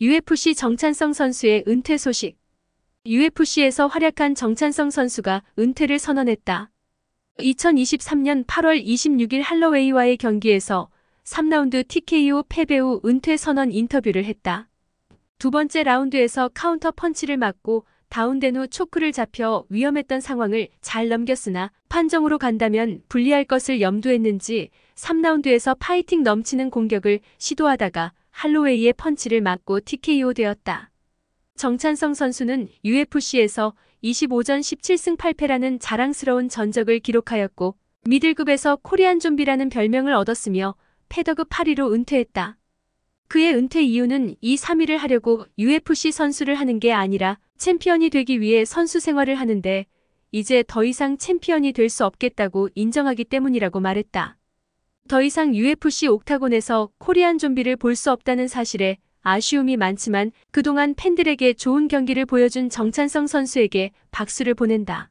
UFC 정찬성 선수의 은퇴 소식 UFC에서 활약한 정찬성 선수가 은퇴를 선언했다. 2023년 8월 26일 할러웨이와의 경기에서 3라운드 TKO 패배 후 은퇴 선언 인터뷰를 했다. 두 번째 라운드에서 카운터 펀치를 맞고 다운된 후 초크를 잡혀 위험했던 상황을 잘 넘겼으나 판정으로 간다면 불리할 것을 염두했는지 3라운드에서 파이팅 넘치는 공격을 시도하다가 할로웨이의 펀치를 맞고 TKO 되었다. 정찬성 선수는 UFC에서 25전 17승 8패라는 자랑스러운 전적을 기록하였고 미들급에서 코리안 좀비라는 별명을 얻었으며 패더급 8위로 은퇴했다. 그의 은퇴 이유는 이 3위를 하려고 UFC 선수를 하는 게 아니라 챔피언이 되기 위해 선수 생활을 하는데 이제 더 이상 챔피언이 될 수 없겠다고 인정하기 때문이라고 말했다. 더 이상 UFC 옥타곤에서 코리안 좀비를 볼 수 없다는 사실에 아쉬움이 많지만 그동안 팬들에게 좋은 경기를 보여준 정찬성 선수에게 박수를 보낸다.